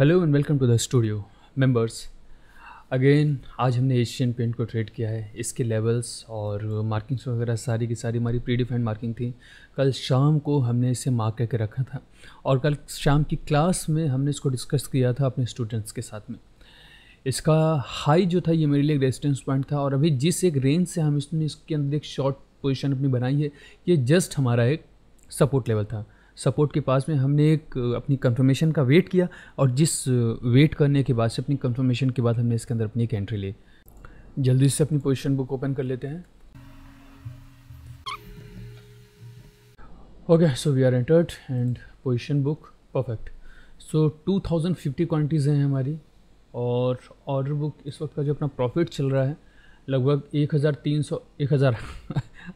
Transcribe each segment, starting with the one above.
Hello and welcome to the studio members again आज हमने Asian paint को trade किया है इसके लेवल्स और मार्किंग्स वगैरह सारी की सारी हमारी प्री डिफाइंड मार्किंग थी कल शाम को हमने इसे मार्क करके रखा था और कल शाम की क्लास में हमने इसको डिस्कस किया था अपने स्टूडेंट्स के साथ में इसका हाई जो था ये मेरे लिए एक रेजिस्टेंस पॉइंट था और अभी जिस एक रेंज से हम इसने इसके अंदर एक शॉर्ट पोजिशन अपनी बनाई है ये जस्ट हमारा एक सपोर्ट लेवल था सपोर्ट के पास में हमने एक अपनी कंफर्मेशन का वेट किया और जिस वेट करने के बाद से अपनी कंफर्मेशन के बाद हमने इसके अंदर अपनी एक एंट्री ली जल्दी से अपनी पोजिशन बुक ओपन कर लेते हैं okay so we are entered and position book perfect so two thousand fifty quantities हैं हमारी और ऑर्डर बुक इस वक्त का जो अपना प्रॉफिट चल रहा है लगभग एक हज़ार तीन सौ एक हज़ार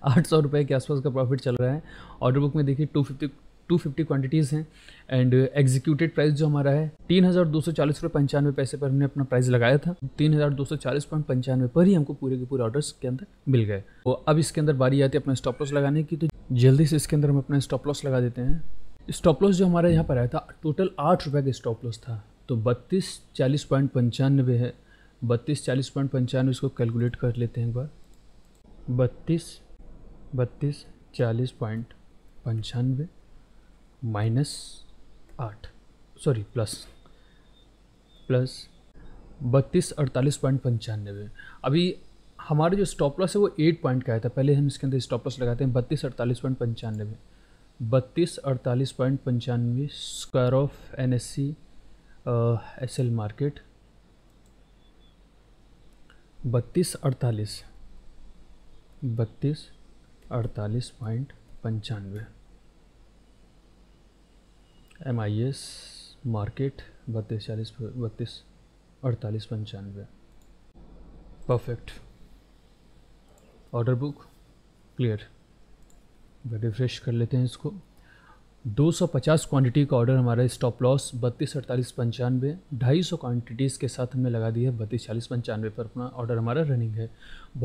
आठ सौ रुपये के आसपास का प्रॉफिट चल रहा है ऑर्डर बुक में देखिए टू फिफ्टी 250 क्वांटिटीज़ हैं एंड एग्जीक्यूटेड प्राइस जो हमारा है तीन हज़ार दो सौ चालीस रुपये पंचानवे पैसे पर हमने अपना प्राइस लगाया था तीन हज़ार दो सौ चालीस पॉइंट पंचानवे पर ही हमको पूरे के पूरे ऑर्डर्स के अंदर मिल गए तो अब इसके अंदर बारी आती है अपना स्टॉप लॉस लगाने की तो जल्दी से इसके अंदर हम अपना स्टॉप लॉस लगा देते हैं स्टॉप लॉस जो हमारे यहाँ पर आया था टोटल आठ रुपये का स्टॉप लॉस था तो बत्तीस चालीस पॉइंट पंचानवे है बत्तीस चालीस पॉइंट पंचानवे इसको कैलकुलेट कर लेते हैं एक बार बत्तीस बत्तीस चालीस पॉइंट पंचानवे माइनस आठ सॉरी प्लस प्लस बत्तीस अड़तालीस पॉइंट पंचानवे अभी हमारा जो स्टॉप लॉस है वो एट पॉइंट का आया था तो पहले हम इसके अंदर स्टॉप लॉस लगाते हैं बत्तीस अड़तालीस पॉइंट पंचानवे बत्तीस अड़तालीस पॉइंट पंचानवे square off N S C S L market बत्तीस अड़तालीस बत्तीस अड़तालीस पॉइंट पंचानवे एम आई एस मार्केट बत्तीस चालीस बत्तीस अड़तालीस पंचानवे perfect order book clear refresh कर लेते हैं इसको 250 क्वांटिटी का ऑर्डर हमारा स्टॉप लॉस बत्तीस अड़तालीस पंचानवे ढाई सौ क्वान्टिटीज़ के साथ हमने लगा दिया है बत्तीस चालीस पंचानवे पर अपना ऑर्डर हमारा रनिंग है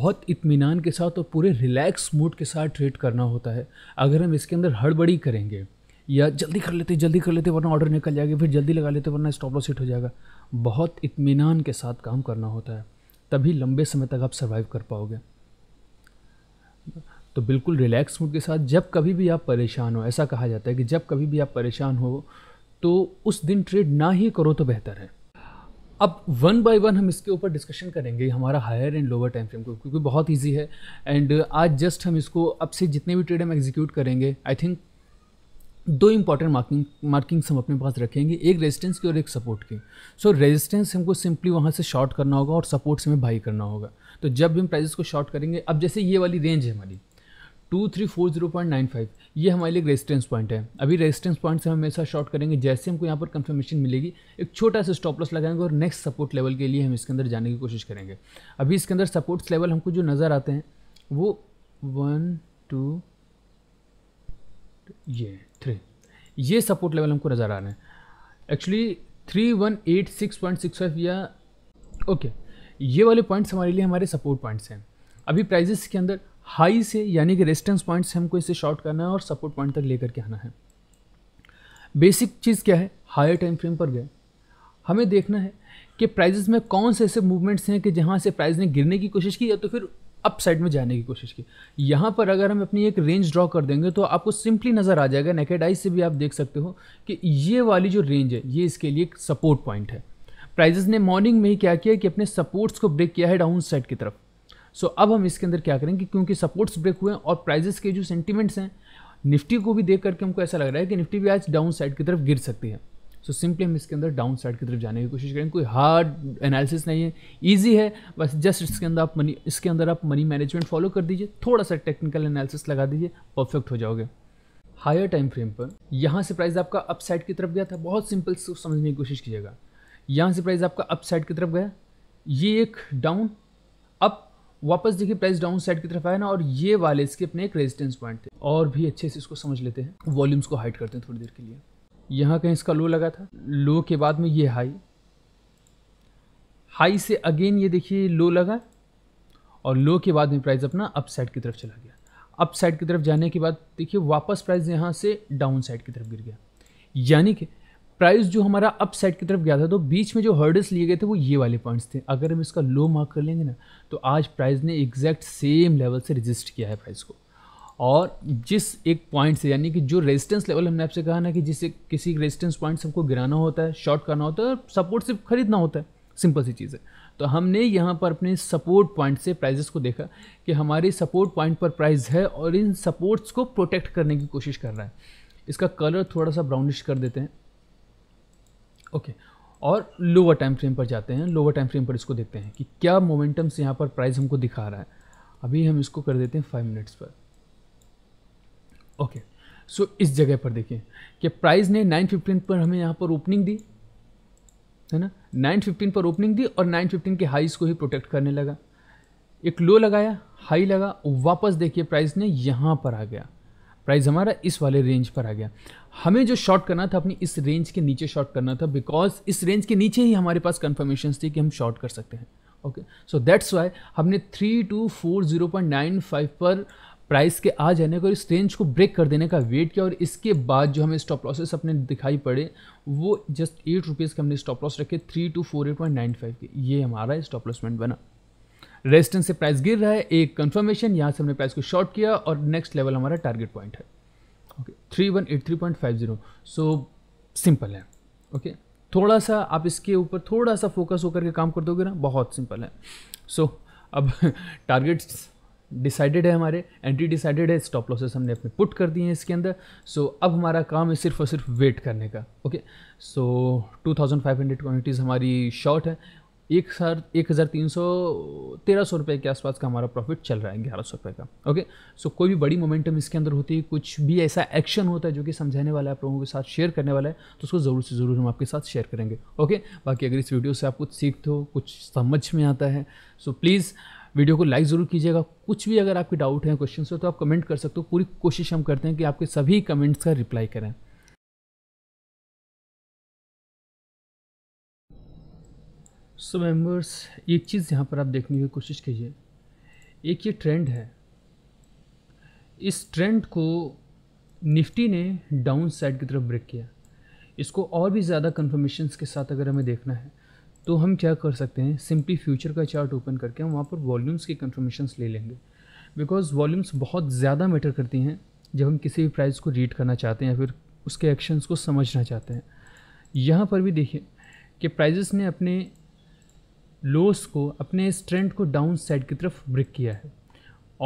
बहुत इत्मीनान के साथ और पूरे रिलैक्स मूड के साथ ट्रेड करना होता है अगर हम इसके अंदर हड़बड़ी करेंगे या जल्दी कर लेते जल्दी कर लेते वरना ऑर्डर निकल जाएगा फिर जल्दी लगा लेते वरना स्टॉप लॉस हिट हो जाएगा बहुत इत्मीनान के साथ काम करना होता है तभी लंबे समय तक आप सर्वाइव कर पाओगे तो बिल्कुल रिलैक्स मूड के साथ जब कभी भी आप परेशान हो ऐसा कहा जाता है कि जब कभी भी आप परेशान हो तो उस दिन ट्रेड ना ही करो तो बेहतर है अब वन बाय वन हम इसके ऊपर डिस्कशन करेंगे हमारा higher and lower time frame को क्योंकि बहुत इजी है एंड आज जस्ट हम इसको अब से जितने भी ट्रेड हम एग्जीक्यूट करेंगे आई थिंक दो इंपॉर्टेंट मार्किंग मार्किंग्स हम अपने पास रखेंगे एक रेजिस्टेंस की और एक सपोर्ट की सो so, रेजिस्टेंस हमको सिंपली वहाँ से शॉर्ट करना होगा और सपोर्ट से हमें बाई करना होगा तो जब भी हम प्राइजेस को शॉर्ट करेंगे अब जैसे ये वाली रेंज है हमारी two three four zero point nine five ये हमारे लिए रेजिस्टेंस पॉइंट है अभी रेजिस्टेंस पॉइंट से हम हमेशा शॉर्ट करेंगे जैसे हमको यहाँ पर कंफर्मेशन मिलेगी एक छोटा सा स्टॉप लॉस लगाएंगे और नेक्स्ट सपोर्ट लेवल के लिए हम इसके अंदर जाने की कोशिश करेंगे अभी इसके अंदर सपोर्ट्स लेवल हमको जो नज़र आते हैं वो वन टू ये थ्री ये सपोर्ट लेवल हमको नज़र आ रहे हैं actually three one eight six point six five या ओके ये वाले पॉइंट्स हमारे लिए हमारे सपोर्ट पॉइंट्स हैं अभी प्राइजेस के अंदर हाई से यानी कि रेजिस्टेंस पॉइंट से हमको इसे शॉर्ट करना है और सपोर्ट पॉइंट तक लेकर के आना है बेसिक चीज़ क्या है हायर टाइम फ्रेम पर गए हमें देखना है कि प्राइजेस में कौन से ऐसे मूवमेंट्स हैं कि जहाँ से प्राइस ने गिरने की कोशिश की या तो फिर अप साइड में जाने की कोशिश की यहाँ पर अगर हम अपनी एक रेंज ड्रॉ कर देंगे तो आपको सिंपली नज़र आ जाएगा नेकेड आई से भी आप देख सकते हो कि ये वाली जो रेंज है ये इसके लिए एक सपोर्ट पॉइंट है प्राइजेस ने मॉर्निंग में ही क्या किया कि अपने सपोर्ट्स को ब्रेक किया है डाउन साइड की तरफ सो so, अब हम इसके अंदर क्या करेंगे क्योंकि सपोर्ट्स ब्रेक हुए हैं और प्राइजेस के जो सेंटिमेंट्स हैं निफ्टी को भी देख करके हमको ऐसा लग रहा है कि निफ्टी भी आज डाउन साइड की तरफ गिर सकती है सो सिंपली हम इसके अंदर डाउन साइड की तरफ जाने की कोशिश करेंगे कोई हार्ड एनालिसिस नहीं है ईजी है बस जस्ट इसके अंदर आप मनी इसके अंदर आप मनी मैनेजमेंट फॉलो कर दीजिए थोड़ा सा टेक्निकल एनालिसिस लगा दीजिए परफेक्ट हो जाओगे हायर टाइम फ्रेम पर यहाँ से प्राइस आपका अपसाइड की तरफ गया था बहुत सिंपल समझने की कोशिश कीजिएगा यहाँ से प्राइस आपका अपसाइड की तरफ गया ये एक डाउन अप वापस देखिए प्राइस डाउन साइड की तरफ आया ना और ये वाले इसके अपने एक रेजिस्टेंस पॉइंट थे और भी अच्छे से इसको समझ लेते हैं वॉल्यूम्स को हाइट करते हैं थोड़ी देर के लिए यहाँ कहीं इसका लो लगा था लो के बाद में ये हाई हाई से अगेन ये देखिए लो लगा और लो के बाद में प्राइस अपना अपसाइड की तरफ चला गया अपसाइड की तरफ जाने के बाद देखिए वापस प्राइस यहाँ से डाउन साइड की तरफ गिर गया यानी कि प्राइस जो हमारा अप साइड की तरफ गया था तो बीच में जो हर्डल्स लिए गए थे वो ये वाले पॉइंट्स थे अगर हम इसका लो मार्क कर लेंगे ना तो आज प्राइस ने एग्जैक्ट सेम लेवल से रजिस्ट किया है प्राइस को और जिस एक पॉइंट से यानी कि जो रेजिस्टेंस लेवल हमने आपसे कहा ना कि जिसे किसी रेजिस्टेंस पॉइंट से हमको गिराना होता है शॉर्ट करना होता है और सपोर्ट सिर्फ खरीदना होता है सिंपल सी चीज़ है तो हमने यहाँ पर अपने सपोर्ट पॉइंट से प्राइजेस को देखा कि हमारे सपोर्ट पॉइंट पर प्राइस है और इन सपोर्ट्स को प्रोटेक्ट करने की कोशिश कर रहा है इसका कलर थोड़ा सा ब्राउनिश कर देते हैं ओके और लोअर टाइम फ्रेम पर जाते हैं लोअर टाइम फ्रेम पर इसको देखते हैं कि क्या मोमेंटम्स यहाँ पर प्राइस हमको दिखा रहा है अभी हम इसको कर देते हैं फाइव मिनट्स पर ओके सो इस जगह पर देखिए कि प्राइस ने नाइन फिफ्टीन पर हमें यहाँ पर ओपनिंग दी है ना नाइन फिफ्टीन पर ओपनिंग दी और नाइन फिफ्टीन के हाईज को ही प्रोटेक्ट करने लगा एक लो लगाया हाई लगा वापस देखिए प्राइस ने यहाँ पर आ गया प्राइस हमारा इस वाले रेंज पर आ गया हमें जो शॉर्ट करना था अपनी इस रेंज के नीचे शॉर्ट करना था बिकॉज इस रेंज के नीचे ही हमारे पास कन्फर्मेशन थी कि हम शॉर्ट कर सकते हैं ओके सो दैट्स वाई हमने three two four zero point nine five पर प्राइस के आ जाने का और इस रेंज को ब्रेक कर देने का वेट किया और इसके बाद जो हमें स्टॉप लॉसेस अपने दिखाई पड़े वो जस्ट एट रुपीज़ के हमने स्टॉप लॉस रखे three two four eight point nine five के ये हमारा स्टॉप लॉसमेंट बना रेजिस्टेंस से प्राइस गिर रहा है एक कंफर्मेशन यहाँ से हमने प्राइस को शॉर्ट किया और नेक्स्ट लेवल हमारा टारगेट पॉइंट है okay three one eight three point five zero so simple है ओके okay? थोड़ा सा आप इसके ऊपर थोड़ा सा फोकस होकर के काम कर दोगे ना बहुत सिंपल है सो so, अब टारगेट्स डिसाइडेड है हमारे एंट्री डिसाइडेड है स्टॉप लॉसेस हमने अपने पुट कर दिए हैं इसके अंदर सो so, अब हमारा काम है सिर्फ और सिर्फ वेट करने का okay so two thousand five hundred quantities हमारी शॉर्ट है एक हजार एक हज़ार तीन सौ तेरह सौ रुपये के आसपास का हमारा प्रॉफिट चल रहा है ग्यारह सौ रुपये का ओके सो so, कोई भी बड़ी मोमेंटम इसके अंदर होती है कुछ भी ऐसा एक्शन होता है जो कि समझाने वाला है आप लोगों के साथ शेयर करने वाला है तो उसको ज़रूर से ज़रूर हम आपके साथ शेयर करेंगे ओके बाकी अगर इस वीडियो से आप कुछ सीखते हो कुछ समझ में आता है सो so, प्लीज़ वीडियो को लाइक ज़रूर कीजिएगा कुछ भी अगर आपके डाउट हैं क्वेश्चन हो तो आप कमेंट कर सकते हो पूरी कोशिश हम करते हैं कि आपके सभी कमेंट्स का रिप्लाई करें सो so, मेम्बर्स एक चीज़ यहाँ पर आप देखने की कोशिश कीजिए एक ये ट्रेंड है इस ट्रेंड को निफ्टी ने डाउन साइड की तरफ ब्रेक किया इसको और भी ज़्यादा कन्फर्मेशन के साथ अगर हमें देखना है तो हम क्या कर सकते हैं सिंपली फ्यूचर का चार्ट ओपन करके हम वहाँ पर वॉल्यूम्स की कन्फर्मेशंस ले लेंगे बिकॉज वॉल्यूम्स बहुत ज़्यादा मैटर करती हैं जब हम किसी भी प्राइस को रीड करना चाहते हैं या फिर उसके एक्शंस को समझना चाहते हैं यहाँ पर भी देखिए कि प्राइजेस ने अपने लोस को अपने इस ट्रेंड को डाउन साइड की तरफ ब्रेक किया है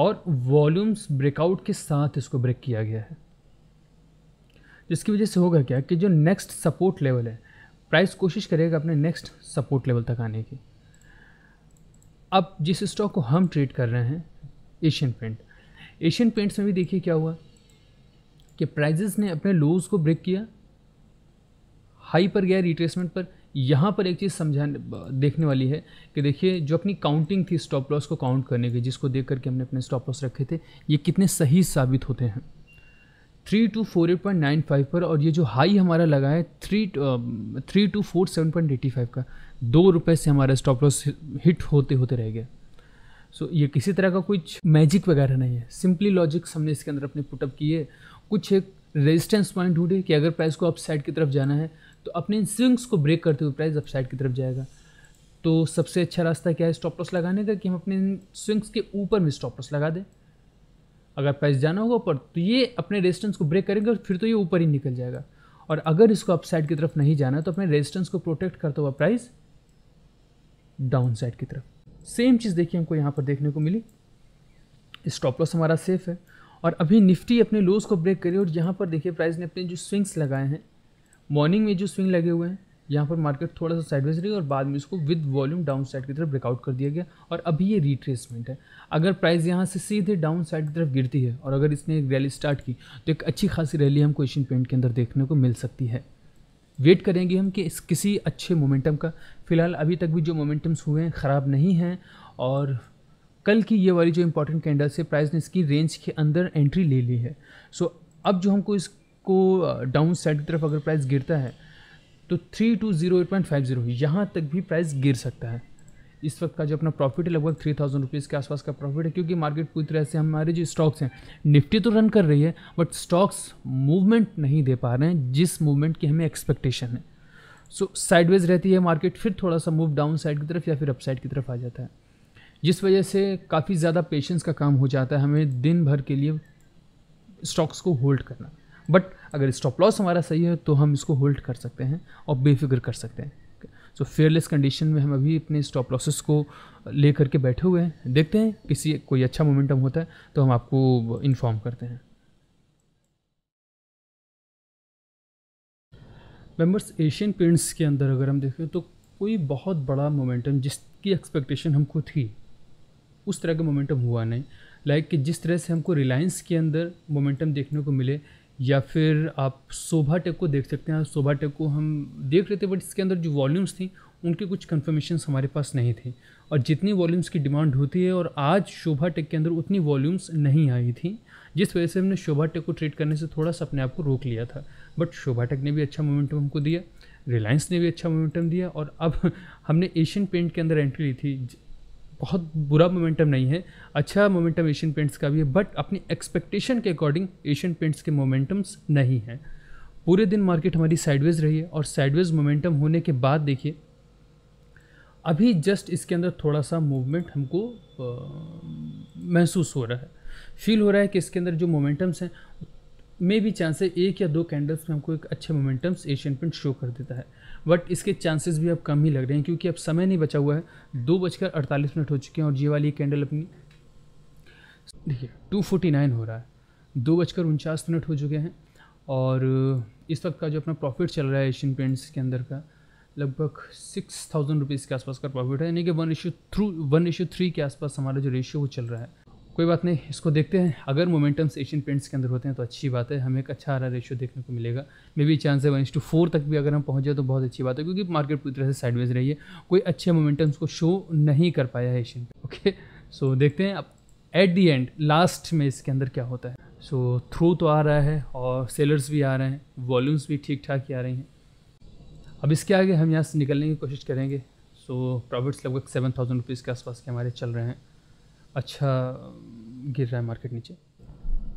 और वॉल्यूम्स ब्रेकआउट के साथ इसको ब्रेक किया गया है जिसकी वजह से होगा क्या कि जो नेक्स्ट सपोर्ट लेवल है प्राइस कोशिश करेगा अपने नेक्स्ट सपोर्ट लेवल तक आने की अब जिस स्टॉक को हम ट्रेड कर रहे हैं एशियन पेंट एशियन पेंट्स में भी देखिए क्या हुआ कि प्राइजेस ने अपने लोज को ब्रेक किया हाई पर गया रिट्रेसमेंट पर यहाँ पर एक चीज़ समझाने देखने वाली है कि देखिए जो अपनी काउंटिंग थी स्टॉप लॉस को काउंट करने की जिसको देख करके हमने अपने स्टॉप लॉस रखे थे ये कितने सही साबित होते हैं three two four eight point nine five पर और ये जो हाई हमारा लगा है three three two four seven point eighty five का दो रुपये से हमारा स्टॉप लॉस हिट होते होते रह गया सो so, ये किसी तरह का कुछ मैजिक वगैरह नहीं है सिंपली लॉजिक्स हमने इसके अंदर अपने पुटअप किए कुछ एक रेजिस्टेंस पॉइंट ढूंढे कि अगर प्राइस को अपसाइड की तरफ जाना है तो अपने इन स्विंग्स को ब्रेक करते हुए प्राइस अपसाइड की तरफ जाएगा तो सबसे अच्छा रास्ता क्या है स्टॉप लॉस लगाने का कि हम अपने स्विंग्स के ऊपर में स्टॉप लॉस लगा दें अगर प्राइस जाना होगा ऊपर तो ये अपने रेजिस्टेंस को ब्रेक करेगा फिर तो ये ऊपर ही निकल जाएगा और अगर इसको अपसाइड की तरफ नहीं जाना तो अपने रेजिस्टेंस को प्रोटेक्ट करता हुआ प्राइस डाउन साइड की तरफ सेम चीज़ देखिए हमको यहाँ पर देखने को मिली स्टॉप लॉस हमारा सेफ है और अभी निफ्टी अपने लोज को ब्रेक करी और यहाँ पर देखिए प्राइस ने अपने जो स्विंग्स लगाए हैं मॉर्निंग में जो स्विंग लगे हुए हैं यहाँ पर मार्केट थोड़ा सा साइडवेज रही और बाद में इसको विद वॉल्यूम डाउन साइड की तरफ ब्रेकआउट कर दिया गया और अभी ये रिट्रेसमेंट है अगर प्राइस यहाँ से सीधे डाउन साइड की तरफ गिरती है और अगर इसने एक रैली स्टार्ट की तो एक अच्छी खासी रैली हमको एशियन पेंट के अंदर देखने को मिल सकती है वेट करेंगे हम कि इस किसी अच्छे मोमेंटम का फ़िलहाल अभी तक भी जो मोमेंटम्स हुए हैं ख़राब नहीं हैं और कल की ये वाली जो इंपॉर्टेंट कैंडल से प्राइस ने इसकी रेंज के अंदर एंट्री ले ली है सो अब जो हमको इसको डाउन साइड की तरफ अगर प्राइस गिरता है तो three two zero eight point five zero यहाँ तक भी प्राइस गिर सकता है इस वक्त का जो अपना प्रॉफिट है लगभग थ्री थाउजेंड रुपीज़ के आसपास का प्रॉफिट है क्योंकि मार्केट पूरी तरह से हमारे जो स्टॉक्स हैं निफ्टी तो रन कर रही है बट स्टॉक्स मूवमेंट नहीं दे पा रहे हैं जिस मूवमेंट की हमें एक्सपेक्टेशन है सो so, साइडवेज रहती है मार्केट फिर थोड़ा सा मूव डाउन साइड की तरफ या फिर अपसाइड की तरफ आ जाता है जिस वजह से काफ़ी ज़्यादा पेशेंस का काम हो जाता है हमें दिन भर के लिए स्टॉक्स को होल्ड करना बट अगर स्टॉप लॉस हमारा सही है तो हम इसको होल्ड कर सकते हैं और बेफिक्र कर सकते हैं सो फेयरलेस कंडीशन में हम अभी अपने स्टॉप लॉसेस को ले करके बैठे हुए हैं देखते हैं किसी कोई अच्छा मोमेंटम होता है तो हम आपको इन्फॉर्म करते हैं मेंबर्स एशियन पेंट्स के अंदर अगर हम देखें तो कोई बहुत बड़ा मोमेंटम जिसकी एक्सपेक्टेशन हमको थी उस तरह का मोमेंटम हुआ नहीं लाइक like कि जिस तरह से हमको रिलायंस के अंदर मोमेंटम देखने को मिले या फिर आप शोभा टेक को देख सकते हैं शोभा टेक को हम देख रहे थे बट इसके अंदर जो वॉल्यूम्स थी उनके कुछ कन्फर्मेशन हमारे पास नहीं थे और जितनी वॉल्यूम्स की डिमांड होती है और आज शोभा टेक के अंदर उतनी वॉल्यूम्स नहीं आई थी जिस वजह से हमने शोभा टेक को ट्रेड करने से थोड़ा सा अपने आप को रोक लिया था बट शोभा टेक ने भी अच्छा मोमेंटम हमको दिया रिलायंस ने भी अच्छा मोमेंटम दिया और अब हमने एशियन पेंट के अंदर एंट्री ली थी बहुत बुरा मोमेंटम नहीं है अच्छा मोमेंटम एशियन पेंट्स का भी है बट अपनी एक्सपेक्टेशन के अकॉर्डिंग एशियन पेंट्स के मोमेंटम्स नहीं हैं पूरे दिन मार्केट हमारी साइडवेज रही है और साइडवेज मोमेंटम होने के बाद देखिए अभी जस्ट इसके अंदर थोड़ा सा मूवमेंट हमको महसूस हो रहा है फील हो रहा है कि इसके अंदर जो मोमेंटम्स हैं मे भी चांसेस एक या दो कैंडल्स में हमको एक अच्छे मोमेंटम्स एशियन पेंट शो कर देता है बट इसके चांसेस भी अब कम ही लग रहे हैं क्योंकि अब समय नहीं बचा हुआ है दो बजकर अड़तालीस मिनट हो चुके हैं और ये वाली कैंडल अपनी देखिए टू फोर्टी नाइन हो रहा है दो बजकर उनचास मिनट हो चुके हैं और इस वक्त का जो अपना प्रॉफिट चल रहा है एशियन पेंट्स के अंदर का लगभग सिक्स थाउजेंड रुपीज़ के आसपास का प्रॉफिट है यानी कि one is to through one is to three के आसपास हमारा जो रेशियो वो चल रहा है कोई बात नहीं इसको देखते हैं अगर मोमेंटम्स एशियन पेंट्स के अंदर होते हैं तो अच्छी बात है हमें एक अच्छा हरा रेशियो देखने को मिलेगा मे बी चांस है वन टू फोर तक भी अगर हम पहुँच जाए तो बहुत अच्छी बात है क्योंकि मार्केट पूरी तरह से साइडवेज रही है कोई अच्छे मोमेंटम्स को शो नहीं कर पाया है एशियन ओके सो देखते हैं अब एट दी एंड लास्ट में इसके अंदर क्या होता है सो so, थ्रू तो आ रहा है और सेलर्स भी आ रहे हैं वॉल्यूम्स भी ठीक ठाक ही आ रही हैं अब इसके आगे हम यहाँ से निकलने की कोशिश करेंगे सो प्रॉफिट्स लगभग सेवन थाउजेंड रुपीज़ के आसपास के हमारे चल रहे हैं अच्छा गिर रहा है मार्केट नीचे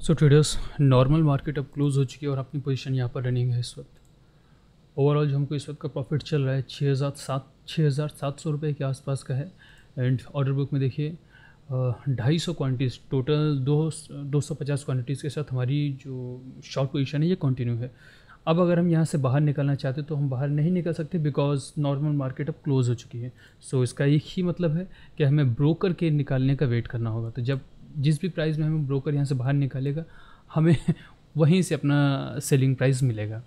सो ट्रेडर्स नॉर्मल मार्केट अब क्लोज़ हो चुकी है और अपनी पोजीशन यहाँ पर रनिंग है इस वक्त ओवरऑल जो हमको इस वक्त का प्रॉफिट चल रहा है छः हज़ार सात छः हज़ार सात सौ रुपये के आसपास का है एंड ऑर्डर बुक में देखिए ढाई सौ क्वान्टिटीज़ टोटल दो दो सौ पचास क्वान्टिटीज़ के साथ हमारी जो शॉर्ट पोजीशन है ये कंटिन्यू है अब अगर हम यहाँ से बाहर निकलना चाहते तो हम बाहर नहीं निकल सकते बिकॉज नॉर्मल मार्केट अब क्लोज़ हो चुकी है सो so, इसका एक ही मतलब है कि हमें ब्रोकर के निकालने का वेट करना होगा तो जब जिस भी प्राइस में हमें ब्रोकर यहाँ से बाहर निकालेगा हमें वहीं से अपना सेलिंग प्राइस मिलेगा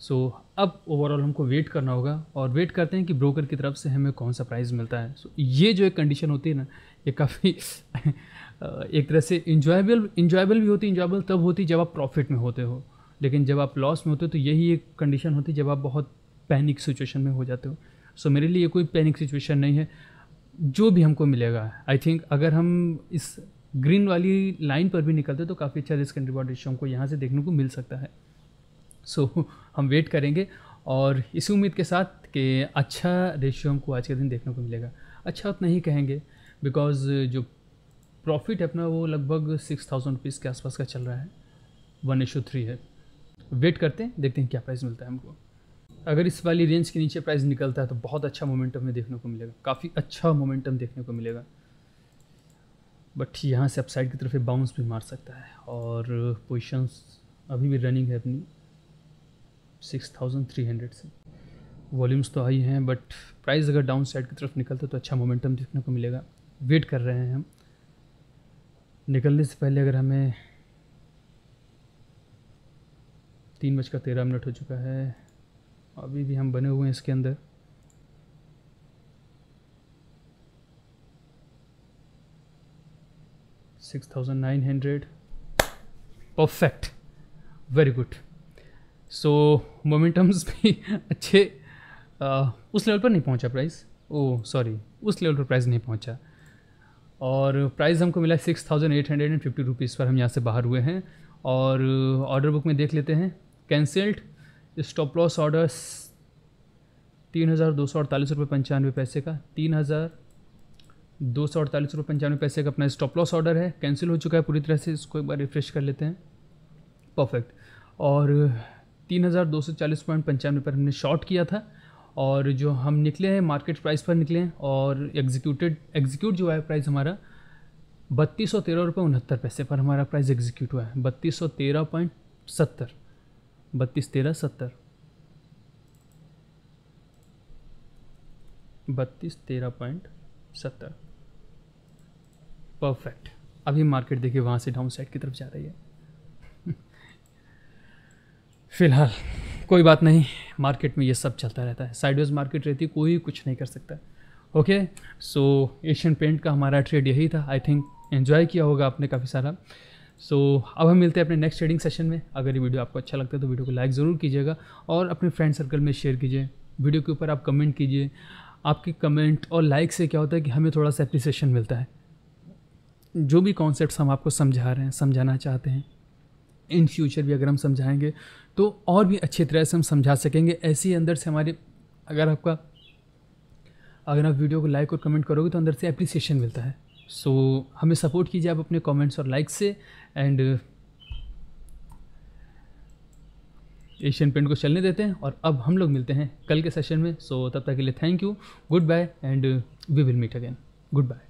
सो so, अब ओवरऑल हमको वेट करना होगा और वेट करते हैं कि ब्रोकर की तरफ से हमें कौन सा प्राइस मिलता है सो so, ये जो एक कंडीशन होती है ना ये काफ़ी एक तरह से इंजॉयबल इंजॉयबल भी होती है इंजॉयबल तब होती जब आप प्रॉफिट में होते हो लेकिन जब आप लॉस में होते हो तो यही एक कंडीशन होती है जब आप बहुत पैनिक सिचुएशन में हो जाते हो सो so, मेरे लिए कोई पैनिक सिचुएशन नहीं है जो भी हमको मिलेगा आई थिंक अगर हम इस ग्रीन वाली लाइन पर भी निकलते तो काफ़ी अच्छा रिस्क एंड रिवॉर्ड रेशियो हमको यहाँ से देखने को मिल सकता है सो so, हम वेट करेंगे और इसी उम्मीद के साथ कि अच्छा रेशियो हमको आज के दिन देखने को मिलेगा अच्छा उतना ही कहेंगे बिकॉज जो प्रॉफिट है अपना वो लगभग सिक्स थाउजेंड रुपीज़ के आसपास का चल रहा है वन इशू थ्री है वेट करते हैं देखते हैं क्या प्राइस मिलता है हमको अगर इस वाली रेंज के नीचे प्राइस निकलता है तो बहुत अच्छा मोमेंटम में देखने को मिलेगा काफ़ी अच्छा मोमेंटम देखने को मिलेगा बट यहाँ से अपसाइड की तरफ बाउंस भी मार सकता है और पोजिशंस अभी भी रनिंग है अपनी सिक्स थाउजेंड थ्री हंड्रेड से वॉल्यूम्स तो हाई हैं बट प्राइस अगर डाउन साइड की तरफ निकलता है तो अच्छा मोमेंटम देखने को मिलेगा वेट कर रहे हैं हम निकलने से पहले अगर हमें तीन बजकर तेरह मिनट हो चुका है अभी भी हम बने हुए हैं इसके अंदर six thousand nine hundred perfect very good so momentums भी अच्छे आ, उस लेवल पर नहीं पहुंचा प्राइस ओ सॉरी उस लेवल पर प्राइस नहीं पहुंचा और प्राइस हमको मिला six thousand eight hundred and fifty rupees पर हम यहाँ से बाहर हुए हैं और ऑर्डर बुक में देख लेते हैं कैंसिल्ड स्टॉप लॉस ऑर्डर तीन हज़ार दो सौ अड़तालीस रुपये पंचानवे पैसे का तीन हज़ार दो सौ अड़तालीस रुपये पंचानवे पैसे का अपना स्टॉप लॉस ऑर्डर है कैंसिल हो चुका है पूरी तरह से इसको एक बार रिफ्रेश कर लेते हैं परफेक्ट और तीन हज़ार दो सौ चालीस पॉइंट पंचानवे पर हमने शॉर्ट किया था और जो हम निकले हैं मार्केट प्राइस पर निकले हैं और एग्जीक्यूटेड एग्जीक्यूट जो है प्राइस हमारा बत्तीस सौ तेरह रुपये उनहत्तर पैसे पर हमारा प्राइस एग्जीक्यूट हुआ है बत्तीस सौ तेरह पॉइंट सत्तर बत्तीस तेरह सत्तर बत्तीस तेरह पॉइंट सत्तर परफेक्ट अभी मार्केट देखिए वहाँ से डाउन साइड की तरफ जा रही है फिलहाल कोई बात नहीं मार्केट में ये सब चलता रहता है साइडवेज मार्केट रहती है कोई कुछ नहीं कर सकता ओके सो एशियन पेंट का हमारा ट्रेड यही था आई थिंक एन्जॉय किया होगा आपने काफ़ी सारा सो so, अब हम मिलते हैं अपने नेक्स्ट ट्रेडिंग सेशन में अगर ये वीडियो आपको अच्छा लगता है तो वीडियो को लाइक ज़रूर कीजिएगा और अपने फ्रेंड सर्कल में शेयर कीजिए वीडियो के ऊपर आप कमेंट कीजिए आपके कमेंट और लाइक से क्या होता है कि हमें थोड़ा सा अप्रिसिएशन मिलता है जो भी कॉन्सेप्ट्स हम आपको समझा रहे हैं समझाना चाहते हैं इन फ्यूचर भी अगर हम समझाएंगे तो और भी अच्छी तरह से हम समझा सकेंगे ऐसे ही अंदर से हमारे अगर आपका अगर आप वीडियो को लाइक और कमेंट करोगे तो अंदर से अप्रिसिएशन मिलता है सो so, हमें सपोर्ट कीजिए आप अपने कमेंट्स और लाइक से एंड एशियन पेंट को चलने देते हैं और अब हम लोग मिलते हैं कल के सेशन में सो so, तब तक के लिए thank you goodbye and we will meet again good bye